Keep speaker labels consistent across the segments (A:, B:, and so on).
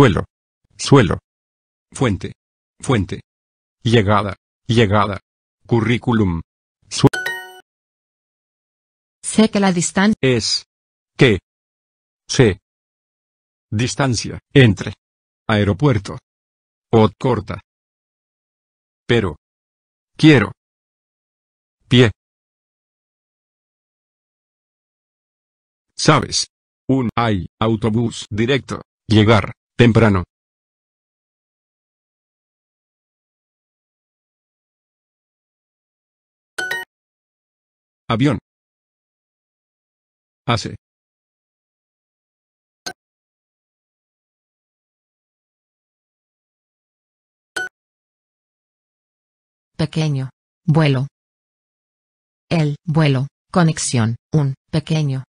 A: Suelo. Suelo. Fuente. Fuente. Llegada. Llegada. Currículum. Su sé que la distancia es. Que. Sé. Distancia. Entre. Aeropuerto. O. corta. Pero. Quiero. Pie. Sabes. Un hay autobús directo. Llegar temprano avión hace pequeño vuelo el vuelo conexión un pequeño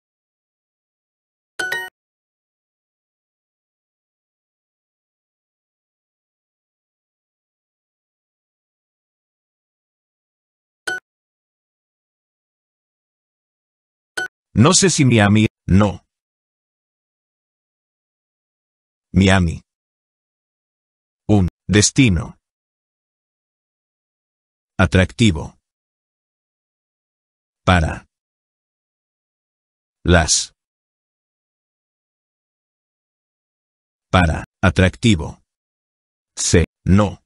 A: No sé si Miami, no. Miami. Un destino. Atractivo. Para. Las. Para. Atractivo. Se. No.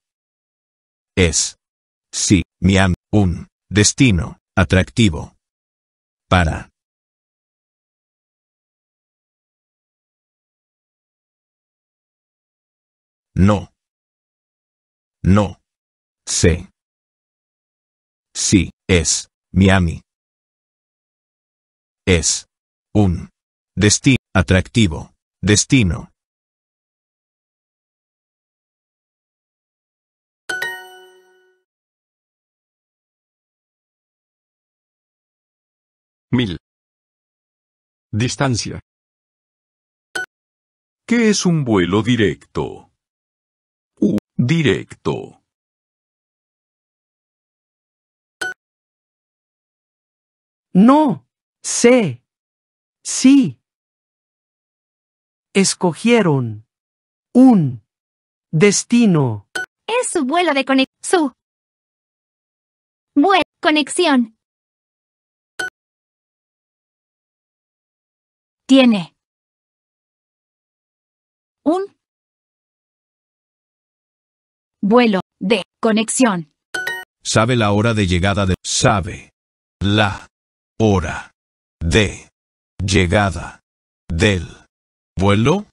A: Es. Sí, Miami. Un destino. Atractivo. Para. No. No. Sé. Sí, es Miami. Es un destino atractivo. Destino. Mil. Distancia. ¿Qué es un vuelo directo? Directo. No, sé. Sí. Escogieron un destino.
B: Es su vuelo de conexión. conexión. Tiene un Vuelo, de, conexión.
A: Sabe la hora de llegada de... Sabe. La. Hora. De. Llegada. Del. Vuelo.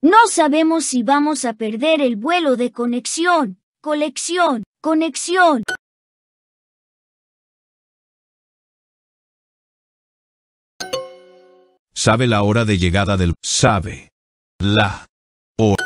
B: No sabemos si vamos a perder el vuelo de conexión. Colección. Conexión.
A: Sabe la hora de llegada del... Sabe la o